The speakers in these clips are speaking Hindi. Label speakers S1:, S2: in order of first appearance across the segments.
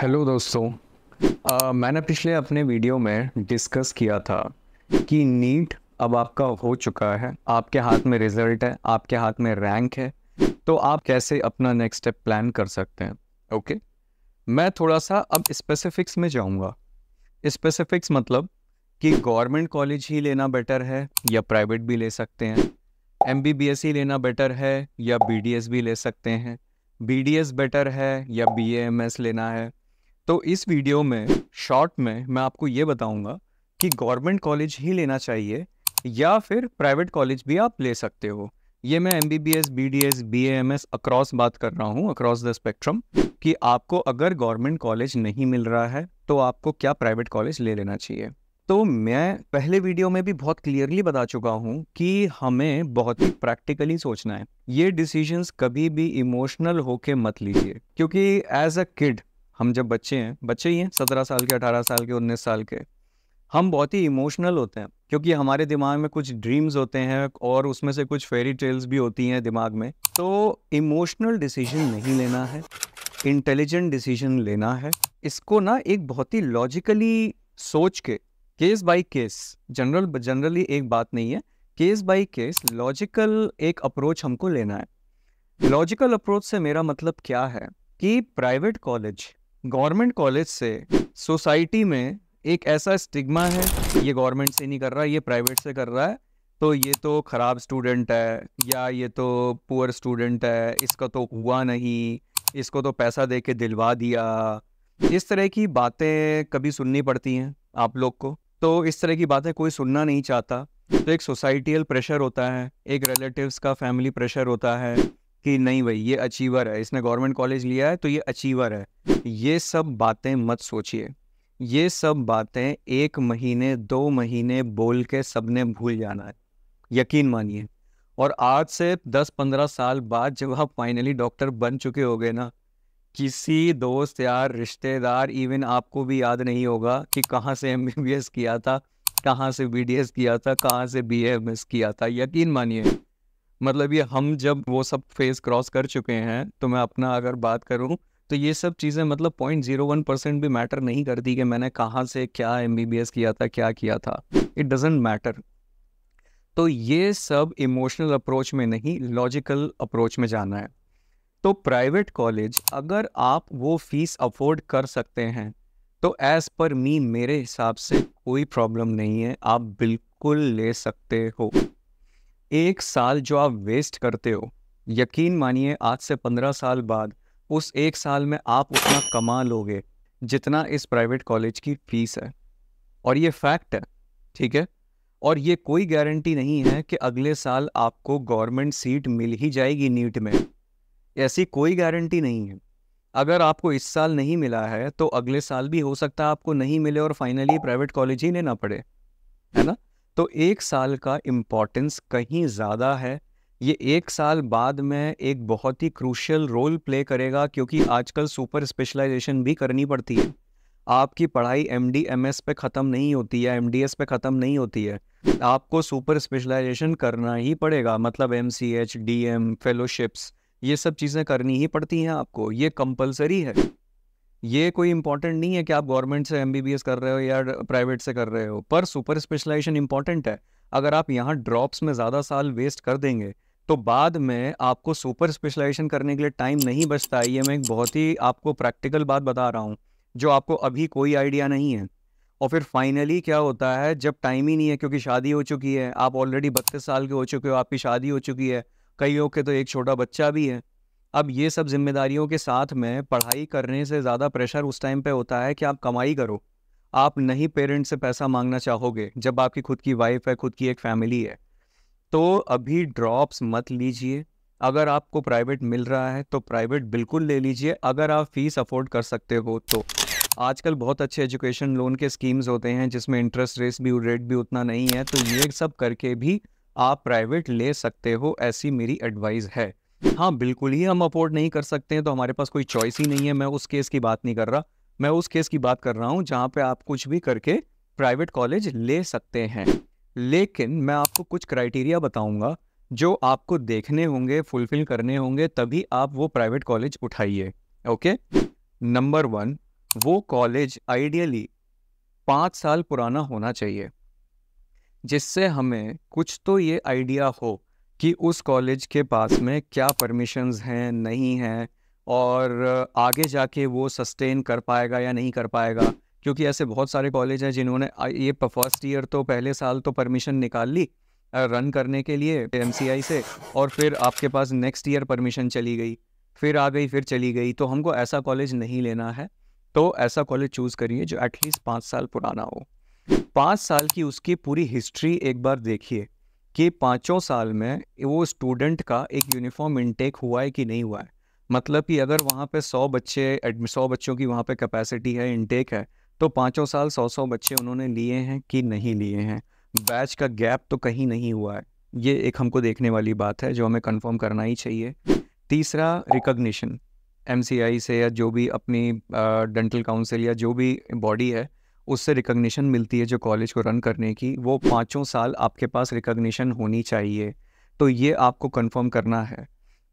S1: हेलो दोस्तों आ, मैंने पिछले अपने वीडियो में डिस्कस किया था कि नीट अब आपका हो चुका है आपके हाथ में रिजल्ट है आपके हाथ में रैंक है तो आप कैसे अपना नेक्स्ट स्टेप प्लान कर सकते हैं ओके okay? मैं थोड़ा सा अब स्पेसिफिक्स में जाऊंगा स्पेसिफिक्स मतलब कि गवर्नमेंट कॉलेज ही लेना बेटर है या प्राइवेट भी ले सकते हैं एम ही लेना बेटर है या बी भी ले सकते हैं बी बेटर है या बी लेना है तो इस वीडियो में शॉर्ट में मैं आपको ये बताऊंगा कि गवर्नमेंट कॉलेज ही लेना चाहिए या फिर प्राइवेट कॉलेज भी आप ले सकते हो ये मैं M B B S B D S B M S across बात कर रहा हूँ अक्रॉस द स्पेक्ट्रम कि आपको अगर गवर्नमेंट कॉलेज नहीं मिल रहा है तो आपको क्या प्राइवेट कॉलेज ले लेना चाहिए तो मैं पहले वीडियो में भी बहुत क्लियरली बता चुका हूँ कि हमें बहुत ही प्रैक्टिकली सोचना है ये डिसीजंस कभी भी इमोशनल होके मत लीजिए क्योंकि एज अ किड हम जब बच्चे हैं बच्चे ही हैं सत्रह साल के अठारह साल के उन्नीस साल के हम बहुत ही इमोशनल होते हैं क्योंकि हमारे दिमाग में कुछ ड्रीम्स होते हैं और उसमें से कुछ फेरी टेल्स भी होती हैं दिमाग में तो इमोशनल डिसीजन नहीं लेना है इंटेलिजेंट डिसीजन लेना है इसको ना एक बहुत ही लॉजिकली सोच के case by case general generally एक बात नहीं है केस बाय केस लॉजिकल एक अप्रोच हमको लेना है लॉजिकल अप्रोच से मेरा मतलब क्या है कि प्राइवेट कॉलेज गवर्नमेंट कॉलेज से सोसाइटी में एक ऐसा स्टिग्मा है ये गवर्नमेंट से नहीं कर रहा ये प्राइवेट से कर रहा है तो ये तो ख़राब स्टूडेंट है या ये तो पुअर स्टूडेंट है इसका तो हुआ नहीं इसको तो पैसा दे के दिलवा दिया इस तरह की बातें कभी सुननी पड़ती हैं आप लोग को तो इस तरह की बातें कोई सुनना नहीं चाहता तो एक सोसाइटियल प्रेशर होता है एक रिलेटिव्स का फैमिली प्रेशर होता है कि नहीं भाई ये अचीवर है इसने गवर्नमेंट कॉलेज लिया है तो ये अचीवर है ये सब बातें मत सोचिए ये सब बातें एक महीने दो महीने बोल के सबने भूल जाना है यकीन मानिए और आज से दस पंद्रह साल बाद जब आप फाइनली डॉक्टर बन चुके हो ना किसी दोस्त यार रिश्तेदार इवन आपको भी याद नहीं होगा कि कहाँ से एम किया था कहाँ से बी किया था कहाँ से बी किया था यकीन मानिए मतलब ये हम जब वो सब फेज क्रॉस कर चुके हैं तो मैं अपना अगर बात करूँ तो ये सब चीज़ें मतलब पॉइंट जीरो वन परसेंट भी मैटर नहीं करती कि मैंने कहाँ से क्या एम बी बी एस किया था क्या किया था इट डजेंट मैटर तो ये सब इमोशनल अप्रोच में नहीं लॉजिकल अप्रोच में जाना है तो प्राइवेट कॉलेज अगर आप वो फीस अफोर्ड कर सकते हैं तो एज़ पर मी मेरे हिसाब से कोई प्रॉब्लम नहीं है आप बिल्कुल ले सकते हो एक साल जो आप वेस्ट करते हो यकीन मानिए आज से पंद्रह साल बाद उस एक साल में आप उतना कमा लोगे जितना इस प्राइवेट कॉलेज की फीस है और ये फैक्ट है ठीक है और ये कोई गारंटी नहीं है कि अगले साल आपको गवर्नमेंट सीट मिल ही जाएगी नीट में ऐसी कोई गारंटी नहीं है अगर आपको इस साल नहीं मिला है तो अगले साल भी हो सकता है आपको नहीं मिले और फाइनली प्राइवेट कॉलेज ही लेना पड़े है ना तो एक साल का इम्पोर्टेंस कहीं ज़्यादा है ये एक साल बाद में एक बहुत ही क्रूशियल रोल प्ले करेगा क्योंकि आजकल सुपर स्पेशलाइजेशन भी करनी पड़ती है आपकी पढ़ाई एम डी एम एस पे ख़त्म नहीं होती है एम डी एस पे ख़त्म नहीं होती है आपको सुपर स्पेशलाइजेशन करना ही पड़ेगा मतलब M C H D M fellowships ये सब चीज़ें करनी ही पड़ती हैं आपको ये कंपलसरी है ये कोई इंपॉर्टेंट नहीं है कि आप गवर्नमेंट से एमबीबीएस कर रहे हो या प्राइवेट से कर रहे हो पर सुपर स्पेशलाइजेशन इंपॉर्टेंट है अगर आप यहाँ ड्रॉप्स में ज़्यादा साल वेस्ट कर देंगे तो बाद में आपको सुपर स्पेशलाइजेशन करने के लिए टाइम नहीं बचता है ये मैं एक बहुत ही आपको प्रैक्टिकल बात बता रहा हूँ जो आपको अभी कोई आइडिया नहीं है और फिर फाइनली क्या होता है जब टाइम ही नहीं है क्योंकि शादी हो चुकी है आप ऑलरेडी बत्तीस साल के हो चुके हो आपकी शादी हो चुकी है कई लोग के तो एक छोटा बच्चा भी है अब ये सब जिम्मेदारियों के साथ में पढ़ाई करने से ज़्यादा प्रेशर उस टाइम पे होता है कि आप कमाई करो आप नहीं पेरेंट्स से पैसा मांगना चाहोगे जब आपकी खुद की वाइफ है खुद की एक फैमिली है तो अभी ड्रॉप्स मत लीजिए अगर आपको प्राइवेट मिल रहा है तो प्राइवेट बिल्कुल ले लीजिए अगर आप फीस अफोर्ड कर सकते हो तो आजकल बहुत अच्छे एजुकेशन लोन के स्कीम्स होते हैं जिसमें इंटरेस्ट रेट भी रेट भी उतना नहीं है तो ये सब करके भी आप प्राइवेट ले सकते हो ऐसी मेरी एडवाइस है हाँ बिल्कुल ही हम अफोर्ड नहीं कर सकते हैं तो हमारे पास कोई चॉइस ही नहीं है मैं उस केस की बात नहीं कर रहा मैं उस केस की बात कर रहा हूँ जहाँ पे आप कुछ भी करके प्राइवेट कॉलेज ले सकते हैं लेकिन मैं आपको कुछ क्राइटेरिया बताऊंगा जो आपको देखने होंगे फुलफिल करने होंगे तभी आप वो प्राइवेट कॉलेज उठाइए ओके नंबर वन वो कॉलेज आइडियली पाँच साल पुराना होना चाहिए जिससे हमें कुछ तो ये आइडिया हो कि उस कॉलेज के पास में क्या परमिशंस हैं नहीं हैं और आगे जाके वो सस्टेन कर पाएगा या नहीं कर पाएगा क्योंकि ऐसे बहुत सारे कॉलेज हैं जिन्होंने ये फर्स्ट ईयर तो पहले साल तो परमिशन निकाल ली रन करने के लिए एम से और फिर आपके पास नेक्स्ट ईयर परमिशन चली गई फिर आ गई फिर चली गई तो हमको ऐसा कॉलेज नहीं लेना है तो ऐसा कॉलेज चूज़ करिए जो एटलीस्ट पाँच साल पुराना हो पाँच साल की उसकी पूरी हिस्ट्री एक बार देखिए कि पाँचों साल में वो स्टूडेंट का एक यूनिफॉर्म इनटेक हुआ है कि नहीं हुआ है मतलब कि अगर वहाँ पे सौ बच्चे सौ बच्चों की वहाँ पे कैपेसिटी है इनटेक है तो पाँचों साल सौ सौ बच्चे उन्होंने लिए हैं कि नहीं लिए हैं बैच का गैप तो कहीं नहीं हुआ है ये एक हमको देखने वाली बात है जो हमें कन्फर्म करना ही चाहिए तीसरा रिकग्निशन एम से या जो भी अपनी डेंटल काउंसिल या जो भी बॉडी है उससे रिकग्निशन मिलती है जो कॉलेज को रन करने की वो पाँचों साल आपके पास रिकग्निशन होनी चाहिए तो ये आपको कंफर्म करना है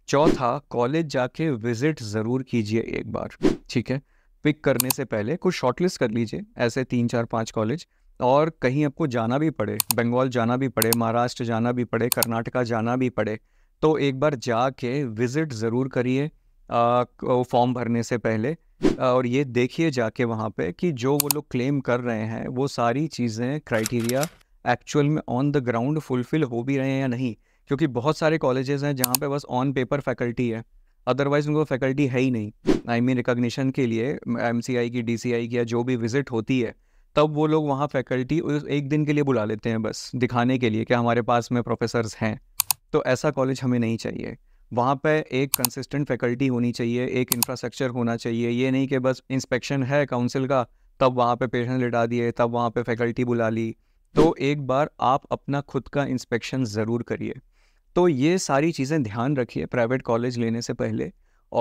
S1: चौथा कॉलेज जाके विजिट ज़रूर कीजिए एक बार ठीक है पिक करने से पहले कुछ शॉर्टलिस्ट कर लीजिए ऐसे तीन चार पाँच कॉलेज और कहीं आपको जाना भी पड़े बंगाल जाना भी पड़े महाराष्ट्र जाना भी पड़े कर्नाटका जाना भी पड़े तो एक बार जा के विज़िट ज़रूर करिए फॉर्म भरने से पहले और ये देखिए जाके वहाँ पे कि जो वो लोग क्लेम कर रहे हैं वो सारी चीज़ें क्राइटेरिया एक्चुअल में ऑन द ग्राउंड फुलफिल हो भी रहे हैं या नहीं क्योंकि बहुत सारे कॉलेजेस हैं जहाँ पे बस ऑन पेपर फैकल्टी है अदरवाइज उनको फैकल्टी है ही नहीं आई मीन रिकॉग्निशन के लिए एम की डी की या जो भी विजिट होती है तब वो लोग वहाँ फैकल्टी एक दिन के लिए बुला लेते हैं बस दिखाने के लिए कि हमारे पास में प्रोफेसर्स हैं तो ऐसा कॉलेज हमें नहीं चाहिए वहाँ पे एक कंसिस्टेंट फैकल्टी होनी चाहिए एक इंफ्रास्ट्रक्चर होना चाहिए ये नहीं कि बस इंस्पेक्शन है काउंसिल का तब वहाँ पे पेशेंट लिटा दिए तब वहाँ पे फैकल्टी बुला ली तो एक बार आप अपना खुद का इंस्पेक्शन ज़रूर करिए तो ये सारी चीज़ें ध्यान रखिए प्राइवेट कॉलेज लेने से पहले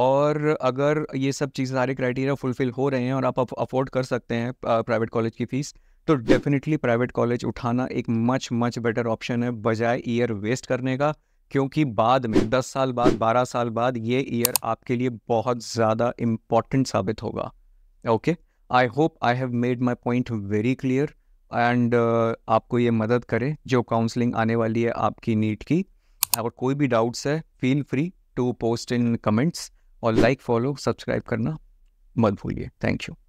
S1: और अगर ये सब चीज़ सारे क्राइटेरिया फुलफ़िल हो रहे हैं और आप अफोर्ड कर सकते हैं प्राइवेट कॉलेज की फ़ीस तो डेफिनेटली प्राइवेट कॉलेज उठाना एक मच मच बेटर ऑप्शन है बजाय ईयर वेस्ट करने का क्योंकि बाद में 10 साल बाद 12 साल बाद ये ईयर आपके लिए बहुत ज़्यादा इम्पॉर्टेंट साबित होगा okay I hope I have made my point very clear and आपको ये मदद करे जो काउंसलिंग आने वाली है आपकी नीट की अगर कोई भी डाउट्स है feel free to post in comments और लाइक फॉलो सब्सक्राइब करना मत भूलिए थैंक यू